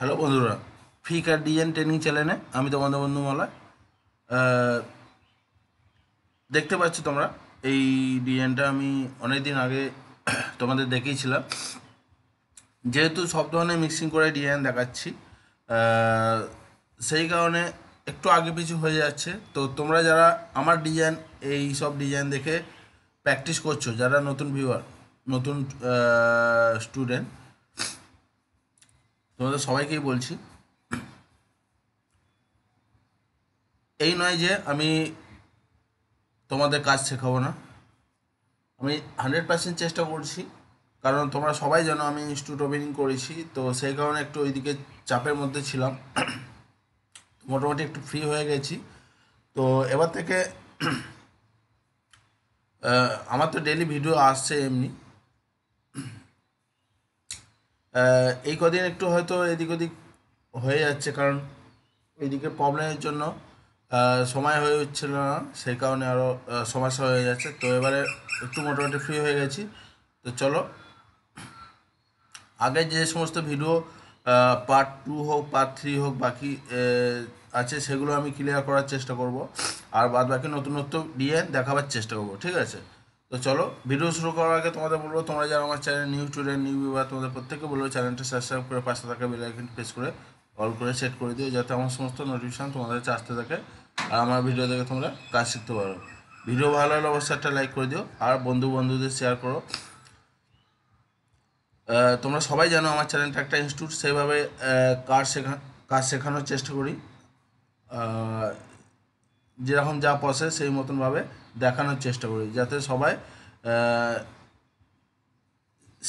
Hello বন্ধুরা free কার design training চ্যানেলে আমি তোমাদের বন্ধু মালা দেখতে পাচ্ছ তোমরা এই ডিজাইনটা আমি অনেক দিন আগে তোমাদের দেখিয়েছিলাম যেহেতু সব ধরনের মিক্সিং করে ডিজাইন দেখাচ্ছি সেই কারণে একটু আগে পিছু হয়ে যাচ্ছে তো তোমরা যারা আমার ডিজাইন এই সব ডিজাইন দেখে প্র্যাকটিস করছো যারা নতুন ভিউয়ার নতুন স্টুডেন্ট তোমাদের সবাইকেই বলছি এই নয় যে আমি তোমাদের কাজ শেখাবো না আমি হান্ড্রেড পার্সেন্ট চেষ্টা করছি কারণ তোমরা সবাই জানো আমি ইনস্টিটিউট ওপেনিং করেছি তো সেই কারণে একটু ওইদিকে চাপের মধ্যে ছিলাম মোটামুটি একটু ফ্রি হয়ে গেছি তো এবার থেকে আমার তো ডেলি ভিডিও আসছে এমনি এই কদিন একটু হয়তো এদিক ওদিক হয়ে যাচ্ছে কারণ এদিকে প্রবলেমের জন্য সময় হয়ে উঠছিল না সেই কারণে আরও সমস্যা হয়ে যাচ্ছে তো এবারে একটু মোটামুটি ফ্রি হয়ে গেছি তো চলো আগে যে সমস্ত ভিডিও পার্ট টু হোক পার্ট থ্রি হোক বাকি আছে সেগুলো আমি ক্লিয়ার করার চেষ্টা করব আর বাদ বাকি নতুনত্ব দিয়ে দেখাবার চেষ্টা করব ঠিক আছে তো চলো ভিডিও শুরু করার আগে তোমাদের বলবো তোমরা যারা আমার চ্যানেল নিউ স্টুডেন্ট নিউ বা তোমাদের প্রত্যেককে বলবো চ্যানেলটা সাবস্ক্রাইব করে পাশে থাকা বেল আইকন প্রেস করে অল করে সেট করে দিও যাতে আমার সমস্ত নোটিফিকেশান তোমাদের কাছে আসতে থাকে আর আমার ভিডিও দেখে তোমরা কাজ শিখতে পারো ভিডিও ভালো হলে অবশ্যই একটা লাইক করে দিও আর বন্ধু বন্ধুদের শেয়ার করো তোমরা সবাই জানো আমার চ্যানেলটা একটা ইনস্টিটিউট সেভাবে কাজ শেখা কাজ শেখানোর চেষ্টা করি যেরকম যা পসে সেই মতনভাবে দেখানোর চেষ্টা করি যাতে সবাই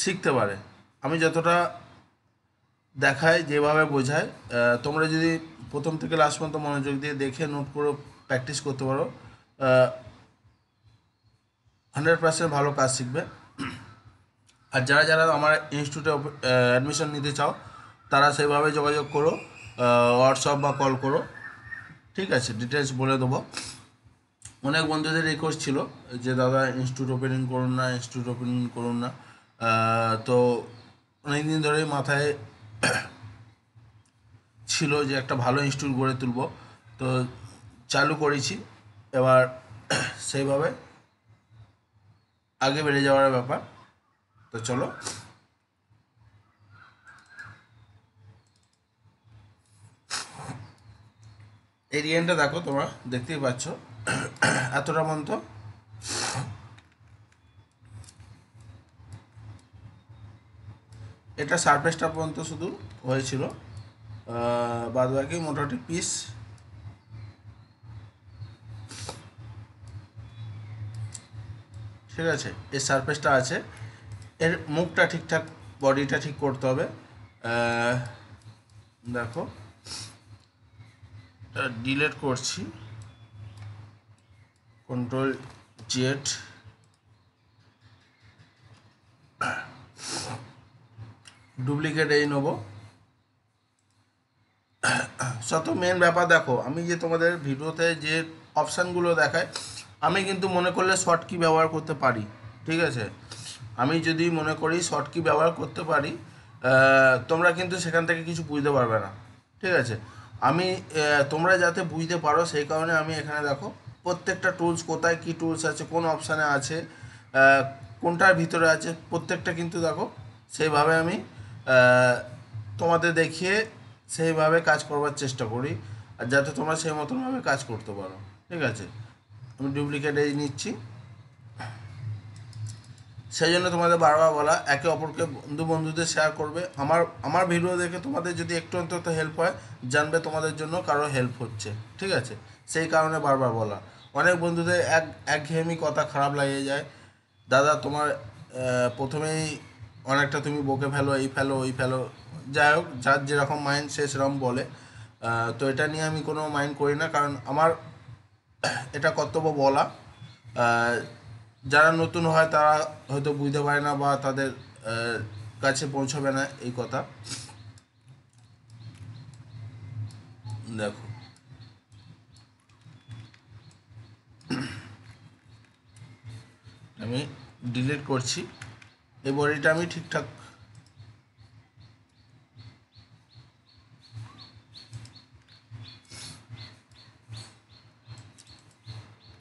শিখতে পারে আমি যতটা দেখায় যেভাবে বোঝায় তোমরা যদি প্রথম থেকে লাস্ট পর্যন্ত মনোযোগ দিয়ে দেখে নোট করে প্র্যাকটিস করতে পারো হান্ড্রেড পার্সেন্ট ভালো কাজ শিখবে আর যারা যারা আমার ইনস্টিটিউটে অ্যাডমিশন নিতে চাও তারা সেইভাবে যোগাযোগ করো হোয়াটসঅ্যাপ বা কল করো ঠিক আছে ডিটেলস বলে দেবো অনেক বন্ধুদের রিকোয়েস্ট ছিল যে দাদা ইনস্টিটিউট ওপেনিং করুন না ইনস্টিটিউট ওপেনিং করুন না তো অনেক দিন ধরেই মাথায় ছিল যে একটা ভালো ইনস্টিটিউট গড়ে তুলব তো চালু করেছি এবার সেইভাবে আগে বেড়ে যাওয়ার ব্যাপার তো চলো এরিয়ানটা দেখো তোমরা দেখতেই পাচ্ছ এতটা মন্ত এটা সারফেসটা পর্যন্ত শুধু হয়েছিল বাদ বাকি মোটামুটি পিস ঠিক আছে এই সারফেসটা আছে এর মুখটা ঠিকঠাক বডিটা ঠিক করতে হবে দেখো ডিলেট করছি কন্ট্রোল জেড ডুপ্লিকেট এই নেব সত মেন ব্যাপার দেখো আমি যে তোমাদের ভিডিওতে যে অপশানগুলো দেখায় আমি কিন্তু মনে করলে শর্টকি ব্যবহার করতে পারি ঠিক আছে আমি যদি মনে করি শর্টকি ব্যবহার করতে পারি তোমরা কিন্তু সেখান থেকে কিছু বুঝতে পারবে না ঠিক আছে আমি তোমরা যাতে বুঝতে পারো সেই কারণে আমি এখানে দেখো প্রত্যেকটা টুলস কোথায় কী টুলস আছে কোন অপশানে আছে কোনটার ভিতরে আছে প্রত্যেকটা কিন্তু দেখো সেইভাবে আমি তোমাদের দেখিয়ে সেইভাবে কাজ করবার চেষ্টা করি আর যাতে তোমরা সেই মতনভাবে কাজ করতে পারো ঠিক আছে আমি ডুপ্লিকেট এই নিচ্ছি সেই জন্য তোমাদের বারবার বলা একে অপরকে বন্ধু বন্ধুদের শেয়ার করবে আমার আমার ভিডিও দেখে তোমাদের যদি একটু অন্তত হেল্প হয় জানবে তোমাদের জন্য কারো হেল্প হচ্ছে ঠিক আছে সেই কারণে বারবার বলা অনেক বন্ধুদের এক একঘেয়েমি কথা খারাপ লাগিয়ে যায় দাদা তোমার প্রথমেই অনেকটা তুমি বকে ফেলো এই ফেলো ওই ফেলো যাই হোক যার যেরকম মাইন্ড সে সেরকম বলে তো এটা নিয়ে আমি কোনো মাইন্ড করি না কারণ আমার এটা কর্তব্য বলা যারা নতুন হয় তারা হয়তো বুঝতে পারে না বা তাদের কাছে পৌঁছবে না এই কথা দেখো আমি ডিলিট করছি এই বডিটা আমি ঠিকঠাক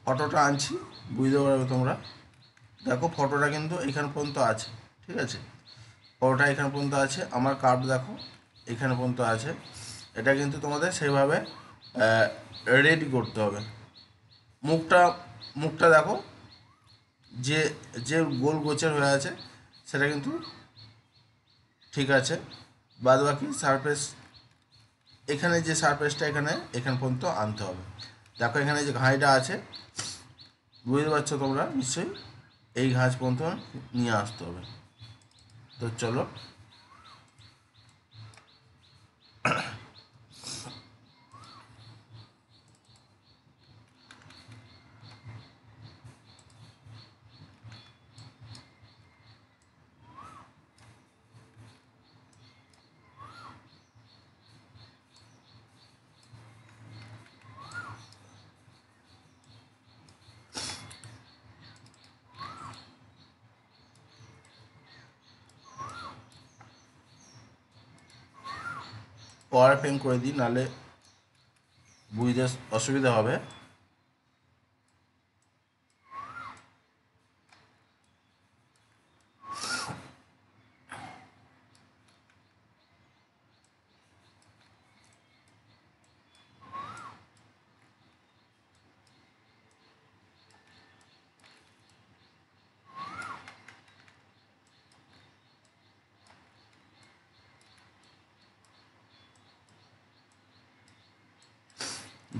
ফটোটা আনছি বুঝতে পারবে তোমরা দেখো ফটোটা কিন্তু এখান পর্যন্ত আছে ঠিক আছে ফটোটা এখান পর্যন্ত আছে আমার কার্ড দেখো এখানে পর্যন্ত আছে এটা কিন্তু তোমাদের সেভাবে রেডি করতে হবে মুখটা মুখটা দেখো যে যে গোল গোচার হয়ে আছে সেটা কিন্তু ঠিক আছে বাদ বাকি সারফেস এখানে যে সারফেসটা এখানে এখান পর্যন্ত আনতে হবে দেখো এখানে যে ঘাঁটা আছে বুঝতে পারছো তোমরা নিশ্চয়ই এই ঘাস পর্যন্ত নিয়ে আসতে হবে তো চলো পাওয়ার পেন করে দিই নাহলে বুঝতে অসুবিধা হবে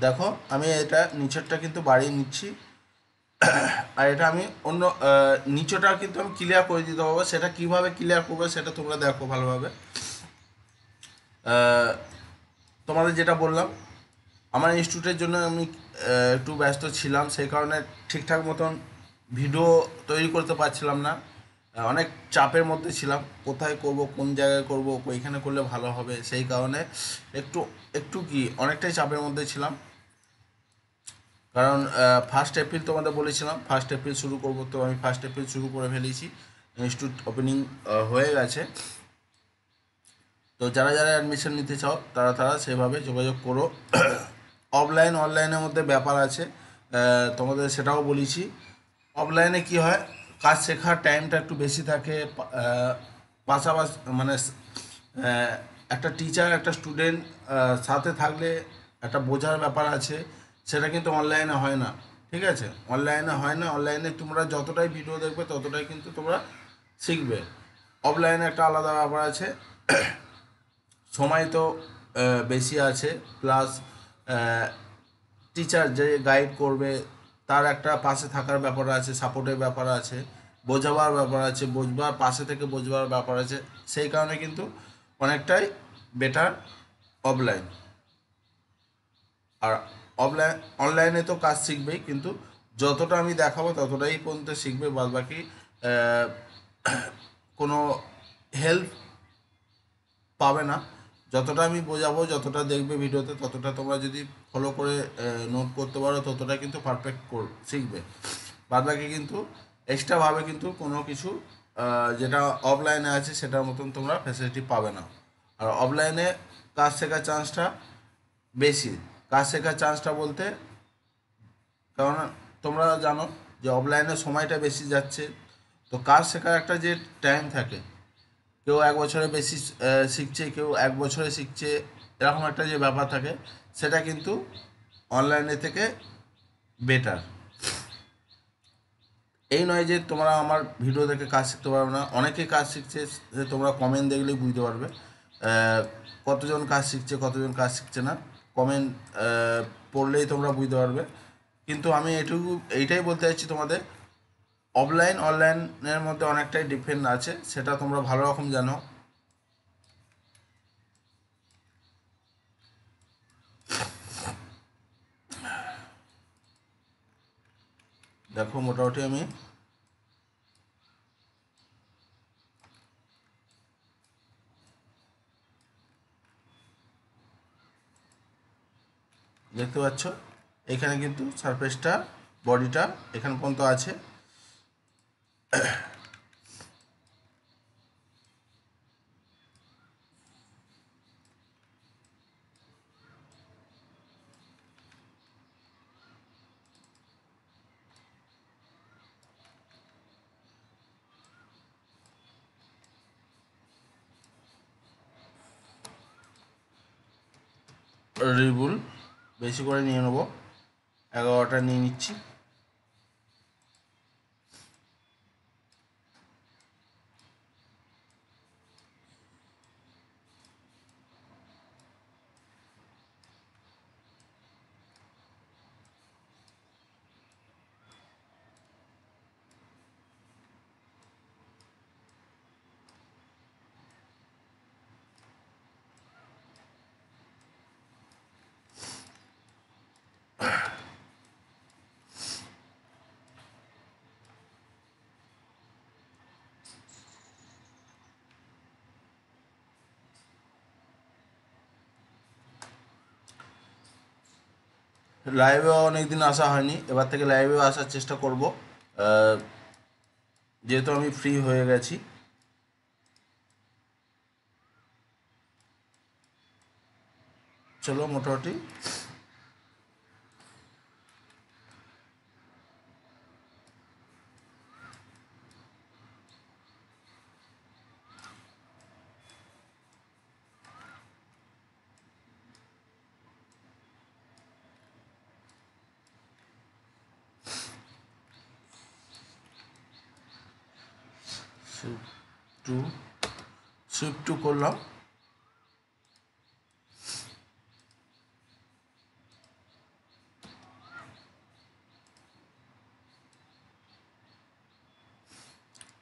দেখো আমি এটা নিচেরটা কিন্তু বাড়িয়ে নিচ্ছি আর এটা আমি অন্য নিচটা কিন্তু আমি ক্লিয়ার করে দিতে পারবো সেটা কিভাবে ক্লিয়ার করবো সেটা তোমরা দেখো ভালোভাবে তোমাদের যেটা বললাম আমার ইনস্টিটিউটের জন্য আমি একটু ব্যস্ত ছিলাম সেই কারণে ঠিকঠাক মতন ভিডিও তৈরি করতে পারছিলাম না অনেক চাপের মধ্যে ছিলাম কোথায় করব কোন জায়গায় করব ওইখানে করলে ভালো হবে সেই কারণে একটু একটু কি অনেকটাই চাপের মধ্যে ছিলাম কারণ ফার্স্ট এপ্রিল তোমাদের বলেছিলাম ফার্স্ট এপ্রিল শুরু করবো তো আমি ফার্স্ট এপ্রিল শুরু করে ফেলেছি ইনস্টিটিউট ওপেনিং হয়ে গেছে তো যারা যারা অ্যাডমিশন নিতে চাও তারা তারা সেভাবে যোগাযোগ করো অফলাইন অনলাইনের মধ্যে ব্যাপার আছে তোমাদের সেটাও বলেছি অফলাইনে কি হয় কাজ শেখার টাইমটা একটু বেশি থাকে পাশাপাশি মানে একটা টিচার একটা স্টুডেন্ট সাথে থাকলে একটা বোঝার ব্যাপার আছে সেটা কিন্তু অনলাইনে হয় না ঠিক আছে অনলাইনে হয় না অনলাইনে তোমরা যতটাই ভিডিও দেখবে ততটাই কিন্তু তোমরা শিখবে অফলাইনে একটা আলাদা ব্যাপার আছে সময় তো বেশি আছে প্লাস টিচার যে গাইড করবে তার একটা পাশে থাকার ব্যাপার আছে সাপোর্টের ব্যাপার আছে বোঝাবার ব্যাপার আছে বোঝবার পাশে থেকে বোঝবার ব্যাপার আছে সেই কারণে কিন্তু অনেকটাই বেটার অফলাইন আর অফলাইন অনলাইনে তো কাজ শিখবেই কিন্তু যতটা আমি দেখাবো ততটাই পর্যন্ত শিখবে বাদ বাকি কোনো হেল্প পাবে না যতটা আমি বোঝাবো যতটা দেখবে ভিডিওতে ততটা তোমরা যদি ফলো করে নোট করতে পারো ততটা কিন্তু পারফেক্ট কর শিখবে বাদ বাকি কিন্তু এক্সট্রাভাবে কিন্তু কোনো কিছু যেটা অফলাইনে আছে সেটার মতন তোমরা ফ্যাসিলিটি পাবে না আর অফলাইনে কাজ শেখার চান্সটা বেশি কাজ শেখার চান্সটা বলতে কারণ তোমরা জানো যে অফলাইনে সময়টা বেশি যাচ্ছে তো কাজ শেখার একটা যে টাইম থাকে কেউ এক বছরে বেশি শিখছে কেউ এক বছরে শিখছে এরকম একটা যে ব্যাপার থাকে সেটা কিন্তু অনলাইনে থেকে বেটার এই নয় যে তোমরা আমার ভিডিও দেখে কাজ শিখতে পারবে না অনেকে কাজ শিখছে যে তোমরা কমেন্ট দেখলেই বুঝতে পারবে কতজন কাজ শিখছে কতজন কাজ শিখছে না কমেন্ট uh, পড়লেই তোমরা বুঝতে পারবে কিন্তু আমি এটুকু এইটাই বলতে চাইছি তোমাদের অফলাইন অনলাইনের মধ্যে অনেকটাই ডিফেন্ড আছে সেটা তোমরা ভালো রকম জানো দেখো মোটামুটি আমি দেখতে পাচ্ছ এখানে কিন্তু সারফেসটা বডিটা এখান পর্যন্ত আছে রিবুল বেশি করে নিয়ে নেবো এগারোটা নিয়ে নিচ্ছি লাইভে অনেকদিন আসা হয়নি এবার থেকে লাইভে আসার চেষ্টা করব যেহেতু আমি ফ্রি হয়ে গেছি চলো মোটামুটি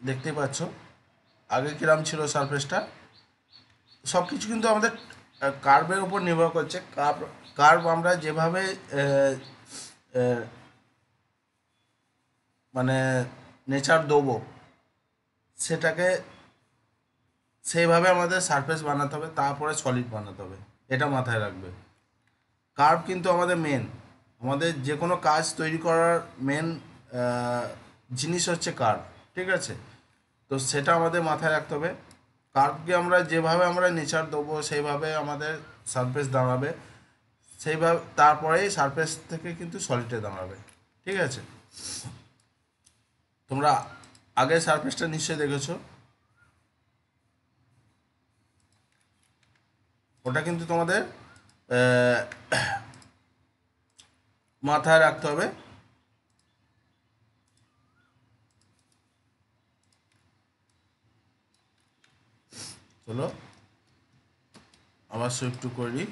দেখতে পাচ্ছ আগে কিরাম ছিল সারফেসটা সব কিছু কিন্তু আমাদের কার্ভের উপর নির্ভর করছে কার্ভ কার্ভ আমরা যেভাবে মানে নেচার দেবো সেটাকে সেইভাবে আমাদের সারফেস বানাতে হবে তারপরে সলিড বানাতে হবে এটা মাথায় রাখবে কার্ভ কিন্তু আমাদের মেন আমাদের যে কোনো কাজ তৈরি করার মেন জিনিস হচ্ছে কার্ভ ঠিক আছে তো সেটা আমাদের মাথায় রাখতে হবে কার্ভকে আমরা যেভাবে আমরা নেচার দেবো সেইভাবে আমাদের সারফেস দাঁড়াবে সেইভাবে তারপরেই সারফেস থেকে কিন্তু সলিডে দাঁড়াবে ঠিক আছে তোমরা আগে সারফেসটা নিশ্চয়ই দেখেছো ওটা কিন্তু তোমাদের মাথায় রাখতে হবে চলো আবার সুইফট টু করি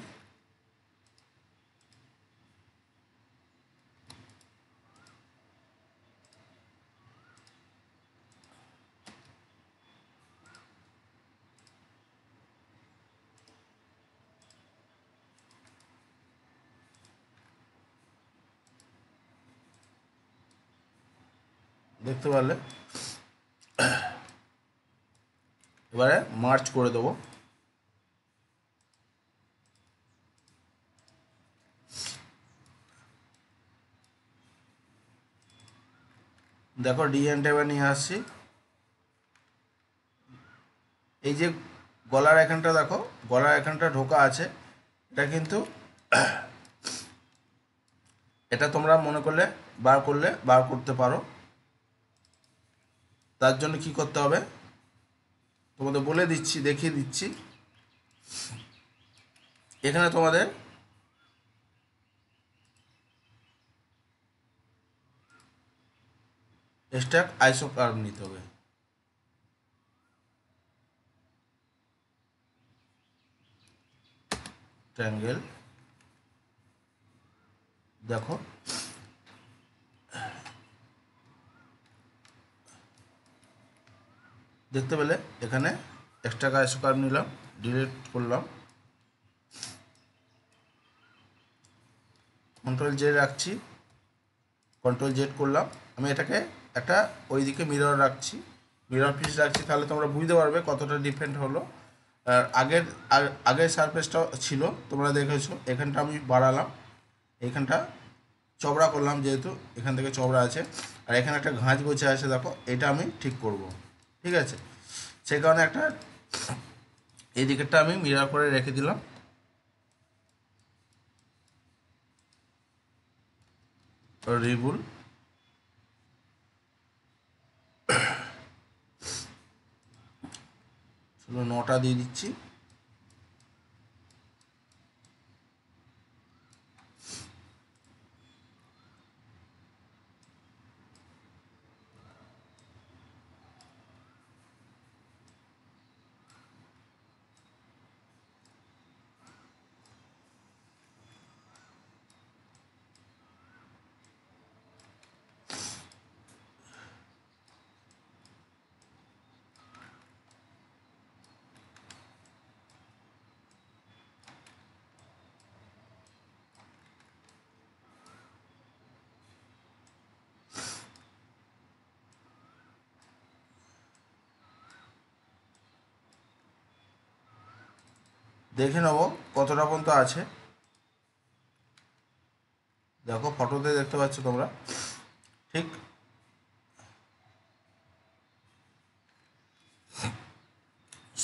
দেখতে পারলে এবারে মার্চ করে দেবো দেখো ডিএন ট্যাবে নিয়ে আসছি এই যে গলার এখানটা দেখো গলার এখানটা ঢোকা আছে এটা কিন্তু এটা তোমরা মনে করলে বার করলে বার করতে পারো তার জন্য কি করতে হবে তোমাদের বলে দিচ্ছি দেখিয়ে দিচ্ছি এখানে তোমাদের স্ট্যাক কার্ভ নিতে হবে ট্যাঙ্গেল দেখো দেখতে পেলে এখানে এক্সট্রা টাকা স্কোয়ার নিলাম ডিলিট করলাম কন্ট্রোল জেড রাখছি কন্ট্রোল জেড করলাম আমি এটাকে একটা ওই দিকে মিরর রাখছি মিরর পিস রাখছি তাহলে তোমরা বুঝতে পারবে কতটা ডিফারেন্ট হলো আর আগের আগের সারফেসটা ছিল তোমরা দেখেছো এখানটা আমি বাড়ালাম এখানটা চবড়া করলাম যেহেতু এখান থেকে চবড়া আছে আর এখানে একটা ঘাঁজ গোছা আছে দেখো এটা আমি ঠিক করবো ঠিক আছে সে কারণে একটা এই দিকেরটা আমি মিরার করে রেখে দিলাম রিবুল শুধু নটা দিয়ে দিচ্ছি দেখে নেব কতটা পর্যন্ত আছে দেখো ফটোতে দেখতে পাচ্ছ তোমরা ঠিক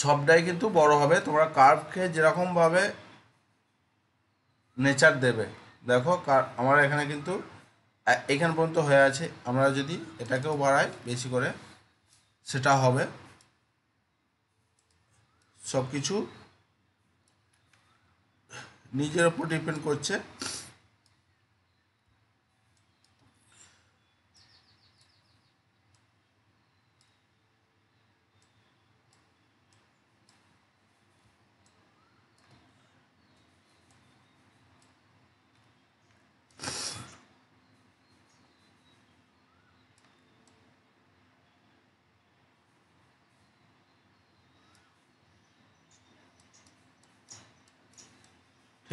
সবটাই কিন্তু বড় হবে তোমরা কার্ভকে যেরকমভাবে নেচার দেবে দেখো কার আমার এখানে কিন্তু এখান পর্যন্ত হয়ে আছে আমরা যদি এটাকেও বাড়াই বেশি করে সেটা হবে সব কিছু নিজের ওপর ডিপেন্ড করছে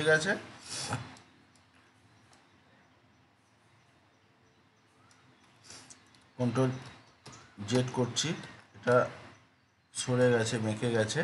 ঠিক আছে কন্ট্রোল জেড করছি এটা সরে গেছে মেখে গেছে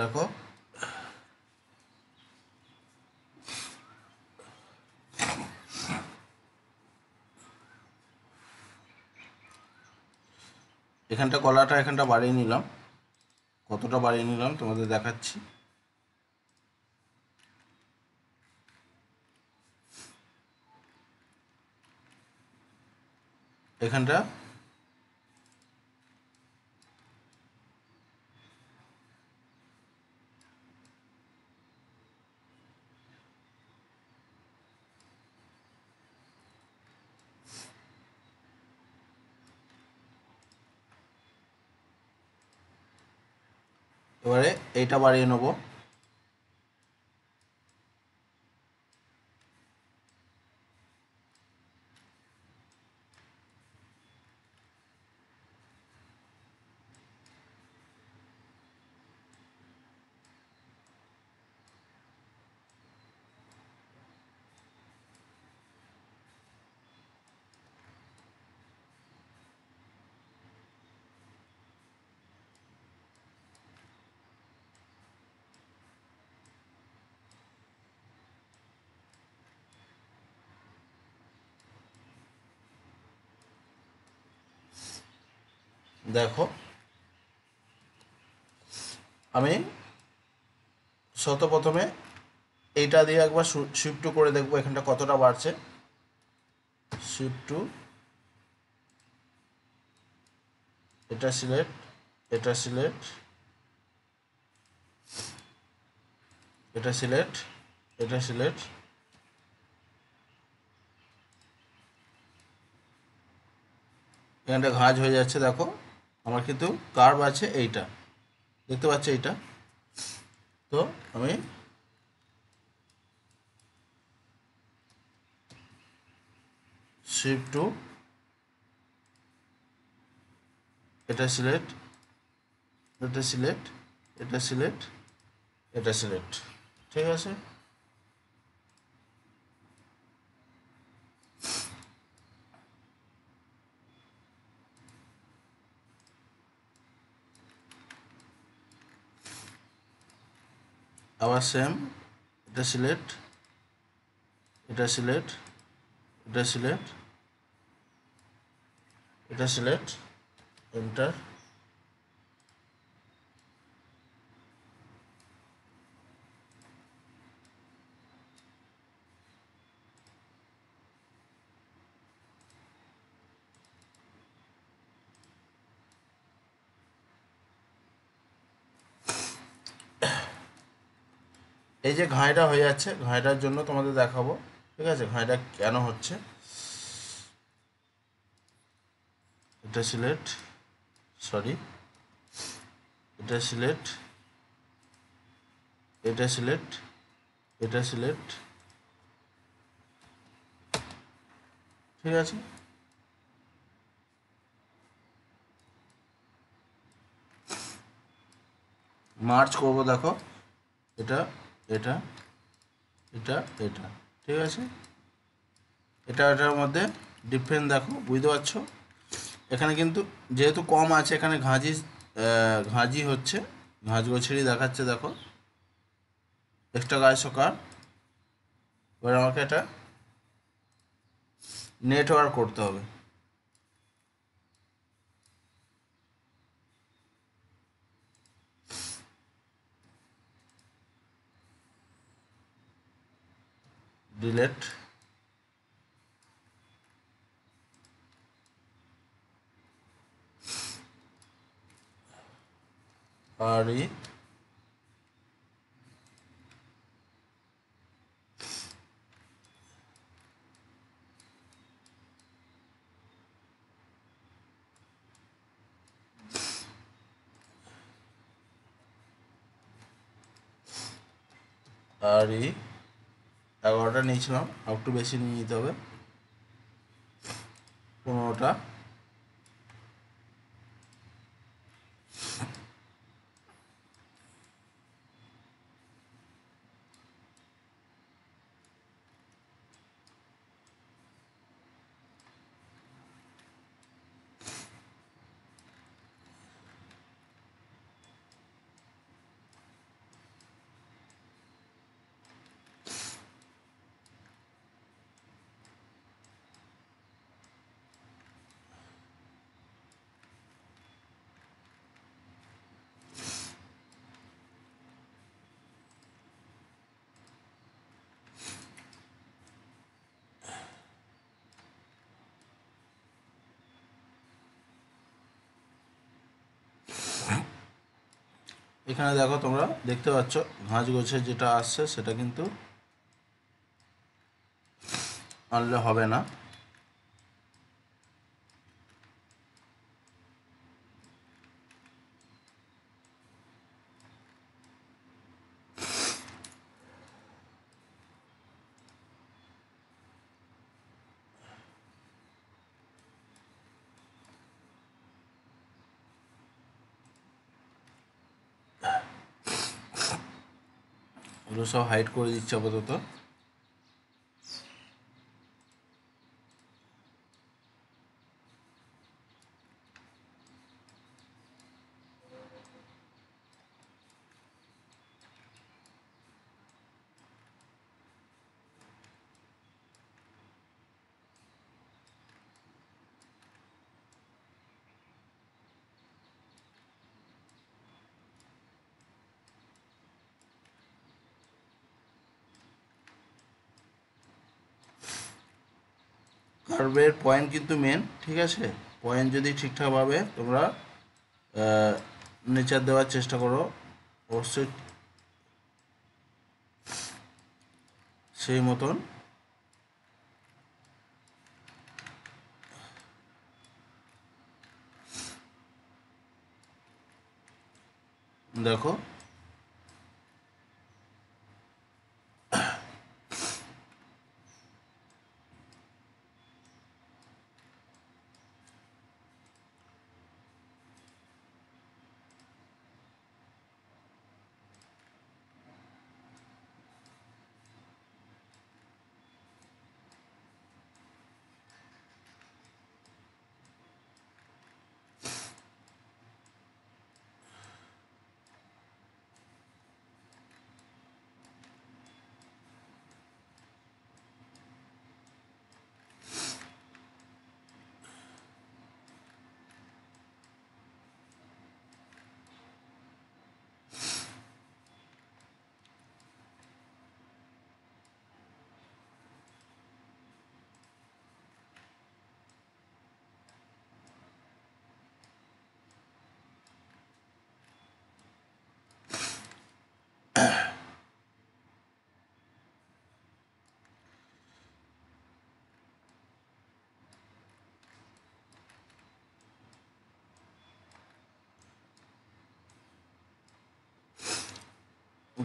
দেখো এখানটা কলাটা এখানটা বাড়িয়ে নিলাম কতটা বাড়িয়ে নিলাম তোমাদের দেখাচ্ছি এখানটা এইটা বাড়িয়ে নেবো দেখো আমি শত প্রথমে এইটা দিয়ে একবার শিফট টু করে দেখবো এখানটা কতটা বাড়ছে শিফট টু এটা সিলেক্ট এটা সিলেক্ট এটা সিলেক্ট এটা সিলেক্ট এখানটা ঘাজ হয়ে যাচ্ছে দেখো আমার কিন্তু কার্ভ আছে এইটা দেখতে পাচ্ছি এইটা তো আমি শিফট টু এটা সিলেক্ট এটা সিলেক্ট এটা সিলেক্ট এটা সিলেক্ট ঠিক আছে our same it isolate it isolate enter এই যে ঘাঁয়টা হয়ে যাচ্ছে ঘাঁয়টার জন্য তোমাদের দেখাবো ঠিক আছে ঘাঁয়টা কেন হচ্ছে এটা সিলেট সরি এটা সিলেট এটা সিলেট এটা সিলেট ঠিক আছে মার্চ করবো দেখো এটা এটা এটা এটা ঠিক আছে এটা এটার মধ্যে ডিফারেন্স দেখো বুঝতে পারছো এখানে কিন্তু যেহেতু কম আছে এখানে ঘাঁজি ঘাঁজি হচ্ছে ঘাঁজ গোছিড়ি দেখাচ্ছে দেখো এক্সট্রা গাছ সকার এবার আমাকে এটা নেটওয়ার্ক করতে হবে delete re Ari এগারোটা নিয়েছিলাম একটু বেশি নিয়ে নিতে হবে পনেরোটা এখানে দেখো তোমরা দেখতে পাচ্ছ ঘাস গোছে যেটা আসছে সেটা কিন্তু আনলে হবে না এগুলো সব হাইড করে দিচ্ছি আপাতত ভার্বের পয়েন্ট কিন্তু মেন ঠিক আছে পয়েন্ট যদি ঠিকঠাকভাবে তোমরা নেচার দেওয়ার চেষ্টা করো অবশ্যই সেই মতন দেখো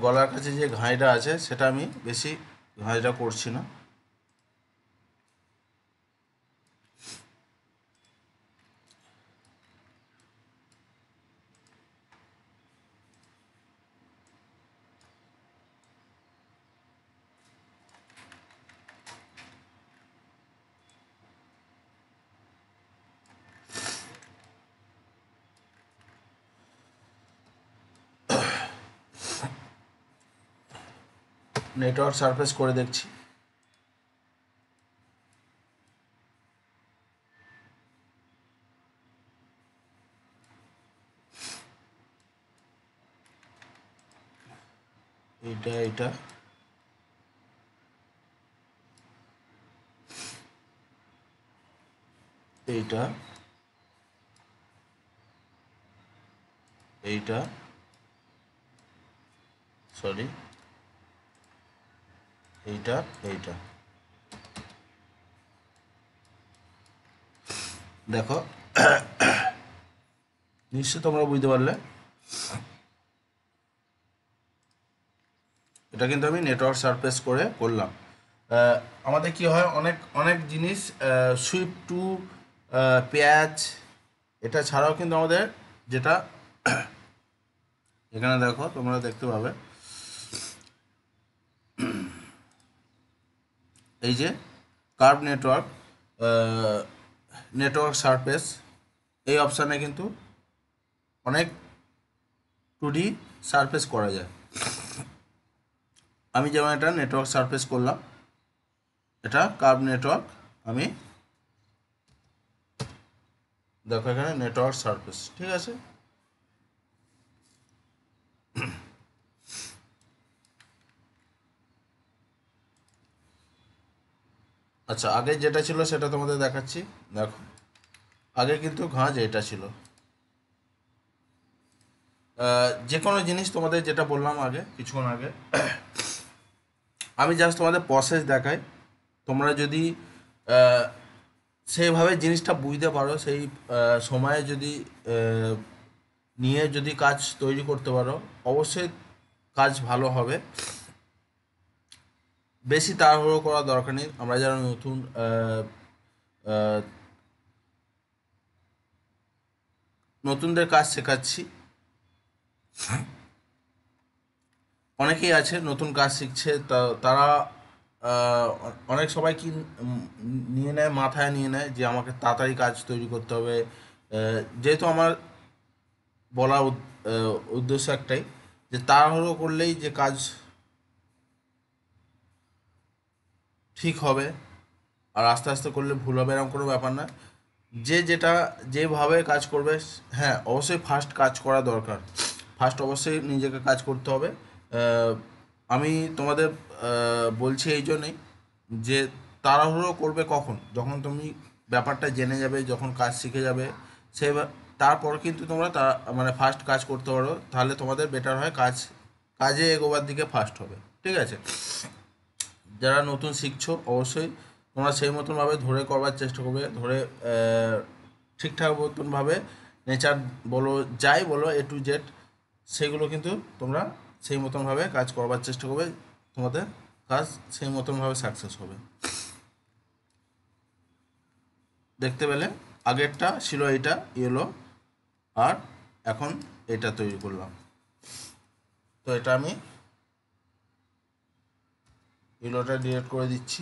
গলার কাছে যে ঘাঁইটা আছে সেটা আমি বেশি ঘাঁইটা করছি না নেটওয়ার্ক সার্ফেস করে দেখছি এটা এটা এইটা এইটা সরি এইটা এইটা দেখো নিশ্চয় তোমরা বুঝতে পারলে এটা কিন্তু আমি নেটওয়ার্ক সারফেস করে করলাম আমাদের কি হয় অনেক অনেক জিনিস সুইপ টু পেঁয়াজ এটা ছাড়াও কিন্তু আমাদের যেটা এখানে দেখো তোমরা দেখতে পাবে এই যে কার্ভ নেটওয়ার্ক নেটওয়ার্ক সারফেস এই অপশানে কিন্তু অনেক টু ডি সারফেস করা যায় আমি যেমন এটা নেটওয়ার্ক সারফেস করলাম এটা কার্ভ নেটওয়ার্ক আমি দেখো এখানে নেটওয়ার্ক সারফেস ঠিক আছে আচ্ছা আগে যেটা ছিল সেটা তোমাদের দেখাচ্ছি দেখো আগে কিন্তু ঘাঁজ এটা ছিল যে কোনো জিনিস তোমাদের যেটা বললাম আগে কিছুক্ষণ আগে আমি জাস্ট তোমাদের প্রসেস দেখাই তোমরা যদি সেইভাবে জিনিসটা বুঝতে পারো সেই সময়ে যদি নিয়ে যদি কাজ তৈরি করতে পারো অবশ্যই কাজ ভালো হবে বেশি তাড়াহুড়ো করার দরকার নেই আমরা যারা নতুন নতুনদের কাজ শেখাচ্ছি অনেকেই আছে নতুন কাজ শিখছে তারা অনেক সবাই কি নিয়ে নেয় মাথায় নিয়ে নেয় যে আমাকে তাড়াতাড়ি কাজ তৈরি করতে হবে যেহেতু আমার বলার উদ্দেশ্য একটাই যে তাড়াহুড়ো করলেই যে কাজ ঠিক হবে আর আস্তে আস্তে করলে ভুল হবে এরকম কোনো ব্যাপার না যে যেটা যেভাবে কাজ করবে হ্যাঁ অবশ্যই ফার্স্ট কাজ করা দরকার ফার্স্ট অবশ্যই নিজেকে কাজ করতে হবে আমি তোমাদের বলছি এই জন্যেই যে তাড়াহুড়ো করবে কখন যখন তুমি ব্যাপারটা জেনে যাবে যখন কাজ শিখে যাবে সে তারপর কিন্তু তোমরা তা মানে ফার্স্ট কাজ করতে পারো তাহলে তোমাদের বেটার হয় কাজ কাজে এগোবার দিকে ফার্স্ট হবে ঠিক আছে যারা নতুন শিখছো অবশ্যই তোমরা সেই মতনভাবে ধরে করবার চেষ্টা করবে ধরে ঠিকঠাক মতনভাবে নেচার বলো যাই বলো এ টু জেড সেগুলো কিন্তু তোমরা সেই মতনভাবে কাজ করবার চেষ্টা করবে তোমাদের কাজ সেই মতনভাবে সাকসেস হবে দেখতে পেলে আগেরটা ছিল এটা ইয়েলো আর এখন এটা তৈরি করলাম তো এটা আমি এগুলোটা ডিলেট করে দিচ্ছি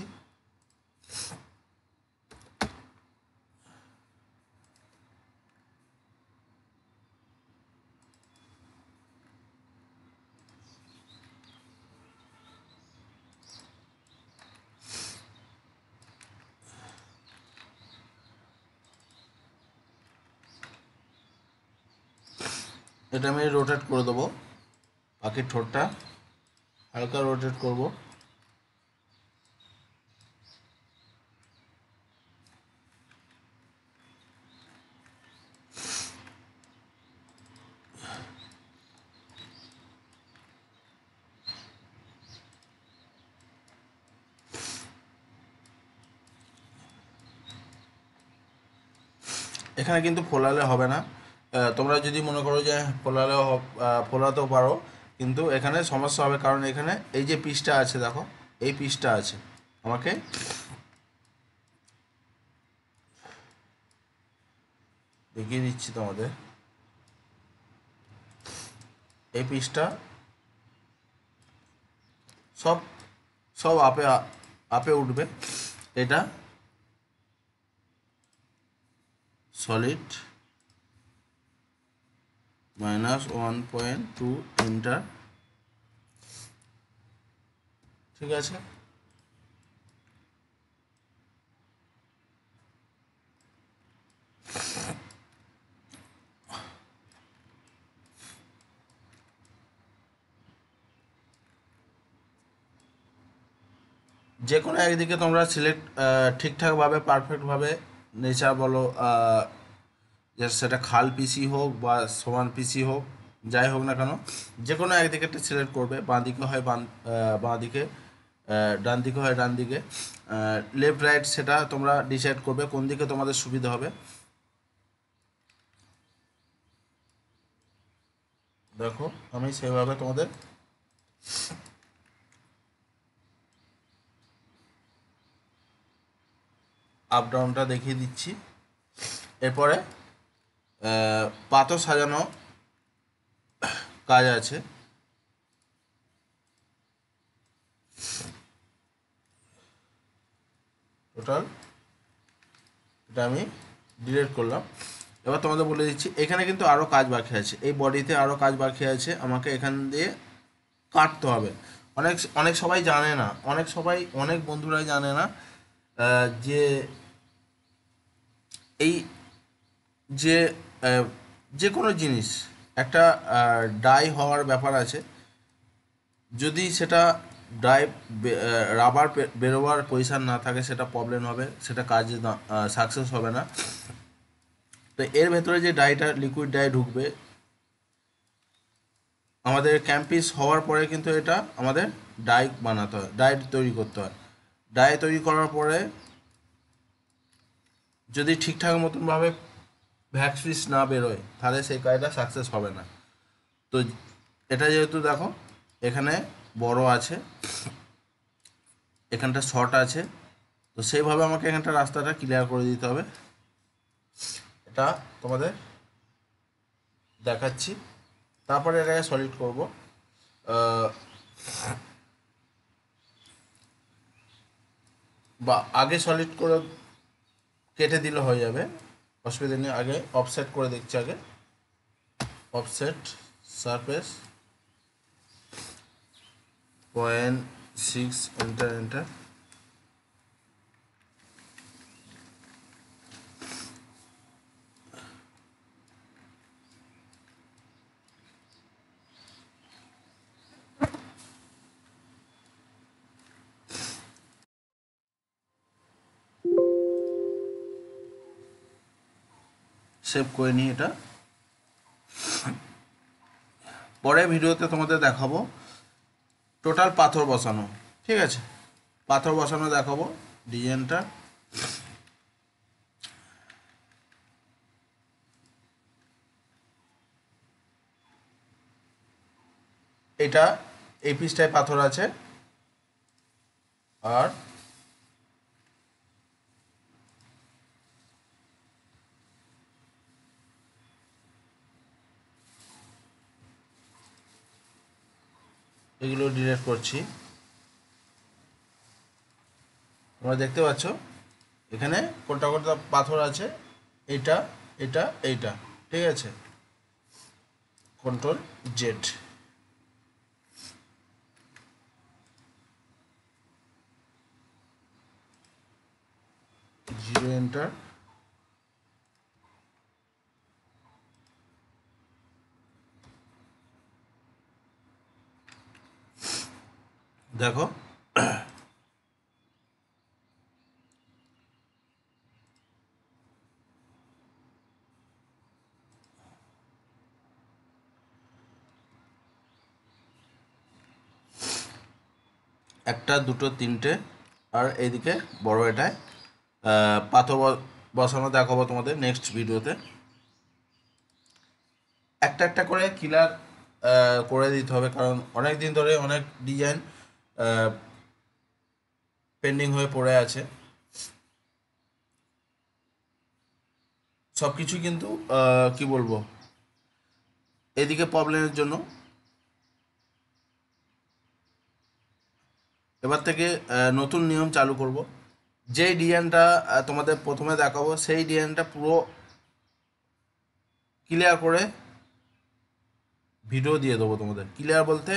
এটা আমি রোটেট করে দেবো বাকি ঠোঁটটা হালকা রোটেট করবো এখানে কিন্তু ফোলালে হবে না তোমরা যদি মনে করো যে ফোলালে ফোলাতেও পারো কিন্তু এখানে সমস্যা হবে কারণ এখানে এই যে পিসটা আছে দেখো এই পিসটা আছে আমাকে দেখিয়ে দিচ্ছি তোমাদের এই পিসটা সব সব আপে আপে উঠবে এটা solid minus one point two enter ঠিক আছে যে কোনো একদিকে তোমরা সিলেক্ট ঠিকঠাকভাবে পারফেক্টভাবে নেচার বলো সেটা খাল পিসি হোক বা সমান পিসি হোক যাই হোক না কেন যে কোনো একদিকে একটা সিলেক্ট করবে বাঁ দিকে হয় বাঁ বাঁ দিকে ডান দিকে হয় ডান দিকে লেফট রাইট সেটা তোমরা ডিসাইড করবে কোন দিকে তোমাদের সুবিধা হবে দেখো আমি সেভাবে তোমাদের আপ ডাউনটা দেখিয়ে দিচ্ছি এরপরে পাথর সাজানো কাজ আছে টোটাল এটা আমি ডিলেট করলাম এবার তোমাদের বলে দিচ্ছি এখানে কিন্তু আরও কাজ বাকি আছে এই বডিতে আরও কাজ বাকি আছে আমাকে এখান দিয়ে কাটতে হবে অনেক অনেক সবাই জানে না অনেক সবাই অনেক বন্ধুরাই জানে না যে এই যে যে কোনো জিনিস একটা ডাই হওয়ার ব্যাপার আছে যদি সেটা ডাই রাবার বেরোবার পজিশান না থাকে সেটা প্রবলেম হবে সেটা কাজে সাকসেস হবে না তো এর ভেতরে যে ডাইটা লিকুইড ডাই ঢুকবে আমাদের ক্যাম্পিস হওয়ার পরে কিন্তু এটা আমাদের ডাই বানাতে হয় ডাই তৈরি করতে হয় ডাই তৈরি করার পরে যদি ঠিকঠাক মতনভাবে ভ্যাকসিন না বেরোয় তাহলে সেই কাজটা সাকসেস হবে না তো এটা যেহেতু দেখো এখানে বড় আছে এখানটা শর্ট আছে তো সেইভাবে আমাকে এখানটা রাস্তাটা ক্লিয়ার করে দিতে হবে এটা তোমাদের দেখাচ্ছি তারপরে এটাকে সলিড করব বা আগে সলিড করে কেটে দিলে হয়ে যাবে অসুবিধা নেই আগে অফসেট করে দেখছি আগে offset surface point six enter enter save করে নিই এটা পরে ভিডিওতে তোমাদের দেখাবো টোটাল পাথর বসানো ঠিক আছে পাথর বসানো দেখাবো ডিজাইনটা এটা এই পিসটায় পাথর আছে আর এগুলো ডিলেট করছি তোমরা দেখতে পাচ্ছ এখানে কোনটা কোনটা পাথর আছে এটা এটা এইটা ঠিক আছে কন্ট্রোল জেড জিরো এন্টার দেখো একটা দুটো তিনটে আর এইদিকে বড় এটায় পাথর বসানো দেখাবো তোমাদের নেক্সট ভিডিওতে একটা একটা করে কিলার করে দিতে হবে কারণ অনেক দিন ধরে অনেক ডিজাইন পেন্ডিং হয়ে পড়ে আছে সব কিছু কিন্তু কি বলবো এদিকে প্রবলেমের জন্য এবার থেকে নতুন নিয়ম চালু করব যে ডিজাইনটা তোমাদের প্রথমে দেখাবো সেই ডিজাইনটা পুরো ক্লিয়ার করে ভিডিও দিয়ে দেবো তোমাদের ক্লিয়ার বলতে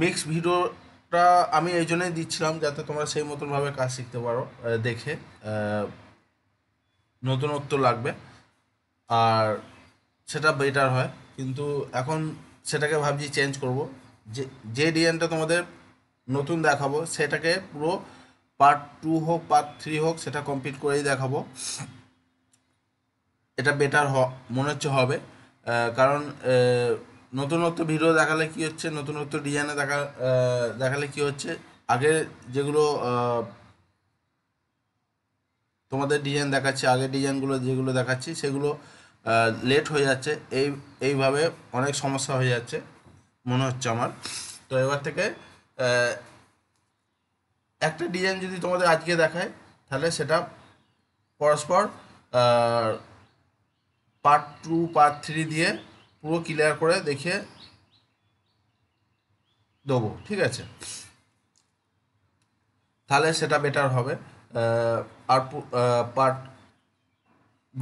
মিক্স ভিডিওটা আমি এই জন্যই দিচ্ছিলাম যাতে তোমরা সেই মতনভাবে কাজ শিখতে পারো দেখে নতুনত্ব লাগবে আর সেটা বেটার হয় কিন্তু এখন সেটাকে ভাবছি চেঞ্জ করব যে যে ডিজাইনটা তোমাদের নতুন দেখাবো সেটাকে পুরো পার্ট টু হোক পার্ট থ্রি হোক সেটা কমপ্লিট করেই দেখাবো এটা বেটার হ মনে হচ্ছে হবে কারণ নতুনত্ব ভিডিও দেখালে কি হচ্ছে নতুনত্ব ডিজাইনে দেখা দেখালে কি হচ্ছে আগে যেগুলো তোমাদের ডিজাইন দেখাচ্ছি আগের ডিজাইনগুলো যেগুলো দেখাচ্ছি সেগুলো লেট হয়ে যাচ্ছে এই এইভাবে অনেক সমস্যা হয়ে যাচ্ছে মনে হচ্ছে আমার তো এবার থেকে একটা ডিজাইন যদি তোমাদের আজকে দেখায় তাহলে সেটা পরস্পর পার্ট টু পার্ট থ্রি দিয়ে পুরো ক্লিয়ার করে দেখে দেবো ঠিক আছে তাহলে সেটা বেটার হবে আর পার্ট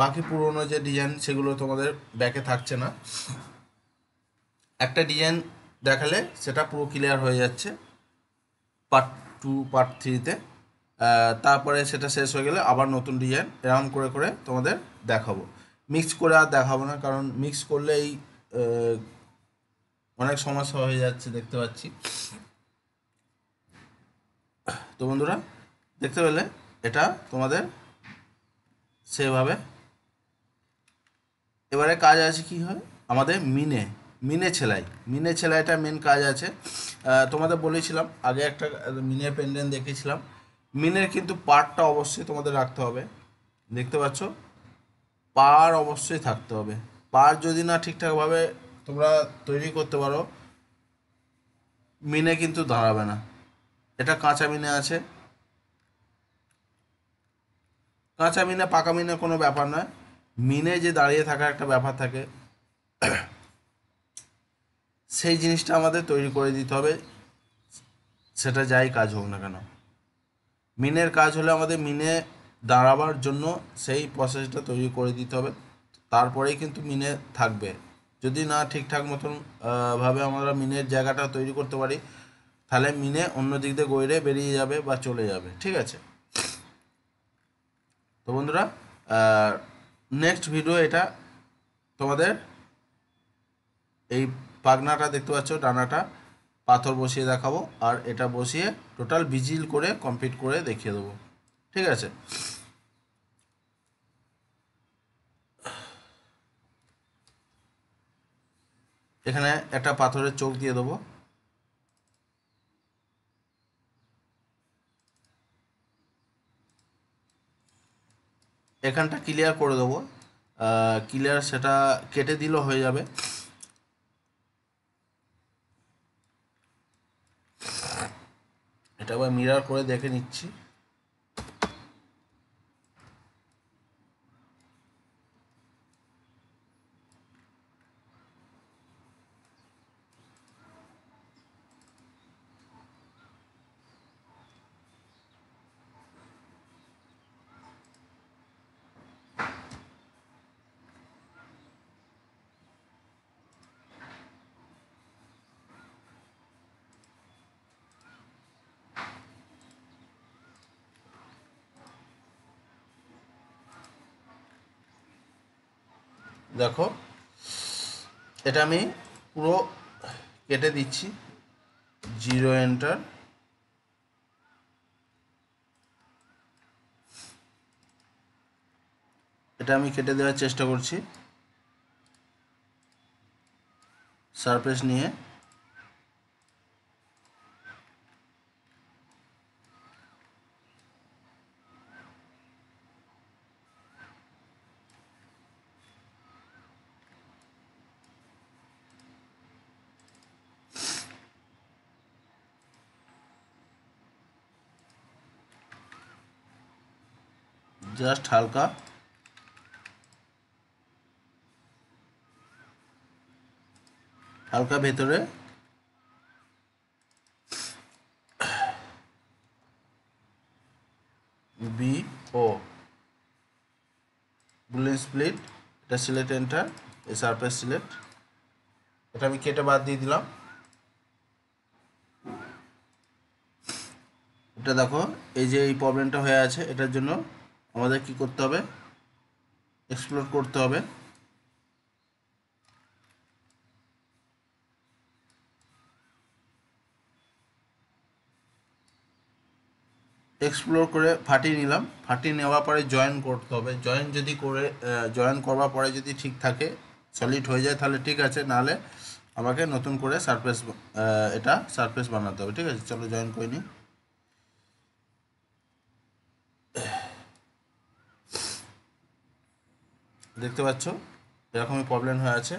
বাকি পুরনো যে ডিজাইন সেগুলো তোমাদের ব্যাকে থাকছে না একটা ডিজাইন দেখালে সেটা পুরো ক্লিয়ার হয়ে যাচ্ছে পার্ট টু পার্ট থ্রিতে তারপরে সেটা শেষ হয়ে গেলে আবার নতুন ডিজাইন এরাম করে করে তোমাদের দেখাবো মিক্স করে আর দেখাবো না কারণ মিক্স করলে এই অনেক সমস্যা হয়ে যাচ্ছে দেখতে পাচ্ছি তো বন্ধুরা দেখতে পেলে এটা তোমাদের সেভাবে এবারে কাজ আছে কি হয় আমাদের মিনে মিনে ছেলাই মিনে ছেলাইটা মেন কাজ আছে তোমাদের বলেছিলাম আগে একটা মিনের পেন্ডেন্ট দেখেছিলাম মিনের কিন্তু পারটা অবশ্যই তোমাদের রাখতে হবে দেখতে পাচ্ছ পার অবশ্যই থাকতে হবে পার যদি না ঠিকঠাকভাবে তোমরা তৈরি করতে পারো মিনে কিন্তু দাঁড়াবে না এটা কাঁচা মিনে আছে কাঁচা মিনে পাকা মিনে কোনো ব্যাপার নয় মিনে যে দাঁড়িয়ে থাকার একটা ব্যাপার থাকে সেই জিনিসটা আমাদের তৈরি করে দিতে হবে সেটা যাই কাজ হোক না কেন মিনের কাজ হলে আমাদের মিনে দাঁড়াবার জন্য সেই প্রসেসটা তৈরি করে দিতে হবে তারপরেই কিন্তু মিনে থাকবে যদি না ঠিকঠাক মতন ভাবে আমরা মিনের জায়গাটা তৈরি করতে পারি তাহলে মিনে অন্য দিক দিয়ে গইরে বেরিয়ে যাবে বা চলে যাবে ঠিক আছে তো বন্ধুরা নেক্সট ভিডিও এটা তোমাদের এই পাগনাটা দেখতে পাচ্ছ ডানাটা পাথর বসিয়ে দেখাবো আর এটা বসিয়ে টোটাল ভিজিল করে কমপ্লিট করে দেখিয়ে দেবো ঠিক আছে এখানে একটা পাথরের চোখ দিয়ে দেবো এখানটা ক্লিয়ার করে দেবো ক্লিয়ার সেটা কেটে দিল হয়ে যাবে এটা আবার মিরার করে দেখে নিচ্ছি দেখো এটা আমি পুরো কেটে দিচ্ছি জিরো এন্টার এটা আমি কেটে দেওয়ার চেষ্টা করছি সারফেস নিয়ে জাস্ট হালকা হালকা ভেতরে বি ও বুলেন স্প্লিট এটা সিলেক্ট এন্টার এই সারফেস সিলেক্ট এটা আমি কেটে বাদ দিয়ে দিলাম এটা দেখো এই যে এই প্রবলেমটা হয়ে আছে এটার জন্য আমাদের কি করতে হবে এক্সপ্লোর করতে হবে এক্সপ্লোর করে ফাটিয়ে নিলাম ফাটিয়ে নেওয়ার পরে জয়েন করতে হবে জয়েন যদি করে জয়েন করবার পরে যদি ঠিক থাকে সলিড হয়ে যায় তাহলে ঠিক আছে নাহলে আমাকে নতুন করে সারফেস এটা সারফেস বানাতে হবে ঠিক আছে চলো জয়েন করে নিই দেখতে পাচ্ছ এরকমই প্রবলেম হয়ে আছে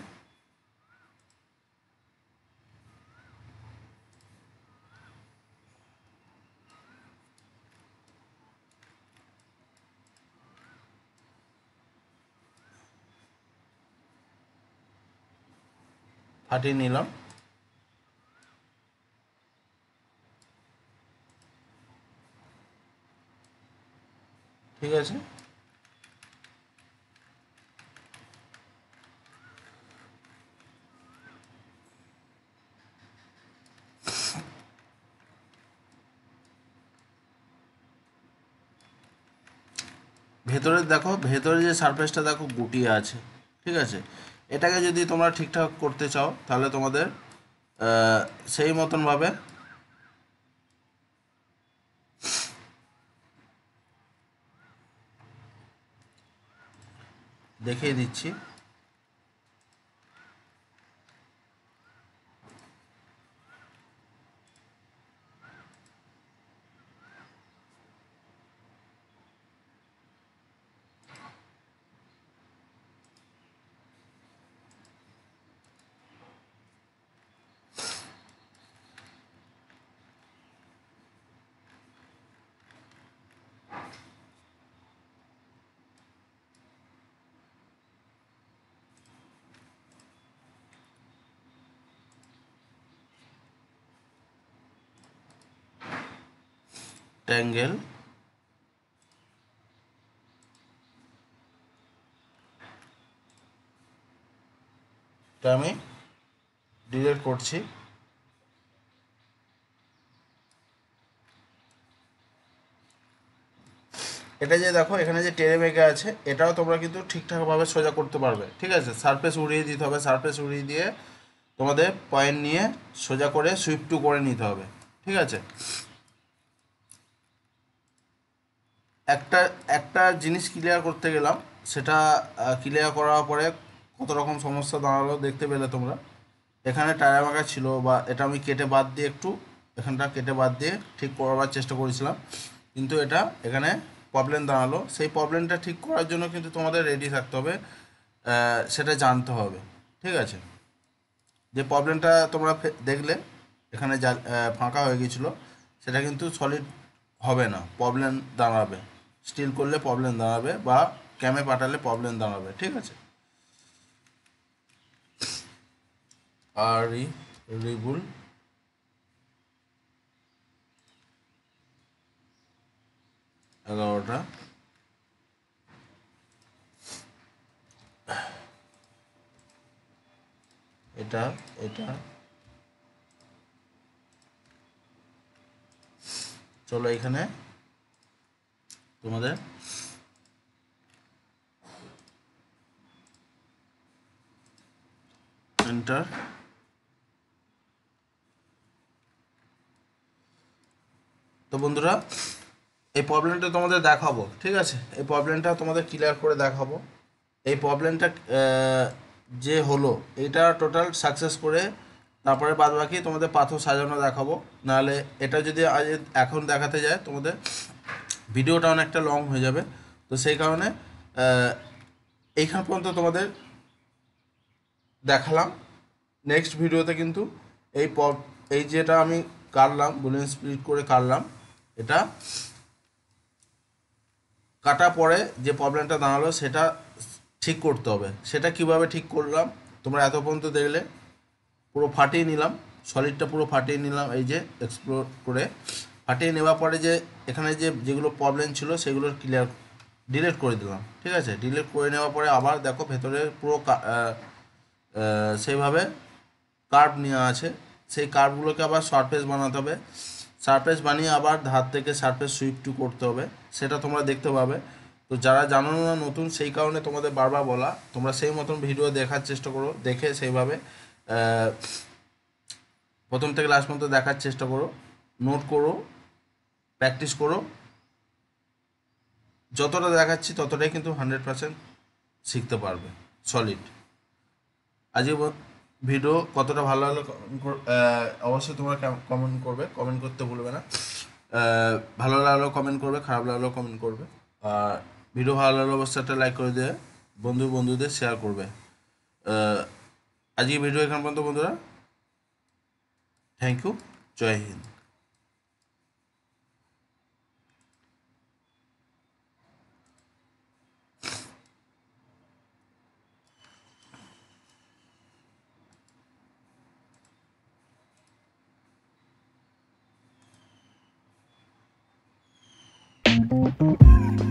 ফাটিয়ে নিলাম ঠিক আছে ভেতরের দেখো ভেতরে যে সারফেসটা দেখো গুটিয়ে আছে ঠিক আছে এটাকে যদি তোমরা ঠিকঠাক করতে চাও তাহলে তোমাদের সেই মতনভাবে দেখিয়ে দিচ্ছি rectangle এটা আমি ডিলেট করছি এটা যে দেখো এখানে যে টেরে বেঁকে আছে এটাও তোমরা কিন্তু ঠিকঠাকভাবে সোজা করতে পারবে ঠিক আছে সারফেস উড়িয়ে দিতে হবে সারফেস উড়িয়ে দিয়ে তোমাদের পয়েন্ট নিয়ে সোজা করে সুইপ টু করে নিতে হবে ঠিক আছে একটা একটা জিনিস ক্লিয়ার করতে গেলাম সেটা ক্লিয়ার করার পরে কত রকম সমস্যা দাঁড়ালো দেখতে পেলে তোমরা এখানে টায়ার মাখা ছিল বা এটা আমি কেটে বাদ দিয়ে একটু এখানটা কেটে বাদ দিয়ে ঠিক করার চেষ্টা করেছিলাম কিন্তু এটা এখানে প্রবলেম দাঁড়ালো সেই প্রবলেমটা ঠিক করার জন্য কিন্তু তোমাদের রেডি থাকতে হবে সেটা জানতে হবে ঠিক আছে যে প্রবলেমটা তোমরা দেখলে এখানে ফাঁকা হয়ে গেছিলো সেটা কিন্তু সলিড হবে না প্রবলেম দাঁড়াবে স্টিল করলে প্রবলেম দাঁড়াবে বা ক্যামে পাঠালে প্রবলেম দাঁড়াবে ঠিক আছে আর রিবুল এগারোটা এটা এটা চলো এখানে তোমাদের এন্টার তো বন্ধুরা এই প্রবলেমটা তোমাদের দেখাবো ঠিক আছে এই প্রবলেমটা তোমাদের ক্লিয়ার করে দেখাবো এই প্রবলেমটা যে হলো এটা টোটাল সাকসেস করে তারপরে বাদ বাকি তোমাদের পাথর সাজানো দেখাবো নাহলে এটা যদি আজ এখন দেখাতে যায় তোমাদের ভিডিওটা অনেকটা লং হয়ে যাবে তো সেই কারণে এইখান পর্যন্ত তোমাদের দেখালাম নেক্সট ভিডিওতে কিন্তু এই পপ এই যেটা আমি কাটলাম বুলিয়ান স্প্লিট করে কাটলাম এটা কাটা পরে যে প্রবলেমটা দাঁড়ালো সেটা ঠিক করতে হবে সেটা কিভাবে ঠিক করলাম তোমরা এত পর্যন্ত দেখলে পুরো ফাটিয়ে নিলাম সলিডটা পুরো ফাটিয়ে নিলাম এই যে এক্সপ্লোর করে হাটিয়ে নেওয়ার পরে যে এখানে যে যেগুলো প্রবলেম ছিল সেগুলো ক্লিয়ার ডিলিট করে দিলাম ঠিক আছে ডিলিট করে নেওয়ার পরে আবার দেখো ভেতরে পুরো সেইভাবে কার্ভ নেওয়া আছে সেই কার্ভগুলোকে আবার সারফেস বানাতে হবে সারফেস বানিয়ে আবার ধার থেকে সারফেস সুইপ করতে হবে সেটা তোমরা দেখতে পাবে তো যারা জানো না নতুন সেই কারণে তোমাদের বারবার বলা তোমরা সেই মতন ভিডিও দেখার চেষ্টা করো দেখে সেইভাবে প্রথম থেকে লাস্ট পর্যন্ত দেখার চেষ্টা করো নোট করো প্র্যাকটিস করো যতটা দেখাচ্ছি ততটাই কিন্তু হান্ড্রেড পারসেন্ট শিখতে পারবে সলিড আজকে ভিডিও কতটা ভালো লাগলো অবশ্যই তোমরা কমেন্ট করবে কমেন্ট করতে ভুলবে না ভালো লাগলেও কমেন্ট করবে খারাপ লাগলেও কমেন্ট করবে আর ভিডিও ভালো লাগলো অবশ্যই একটা লাইক করে দেবে বন্ধু বন্ধুদের শেয়ার করবে আজকে ভিডিও এখান পর্যন্ত বন্ধুরা থ্যাংক ইউ জয় হিন্দ Thank you.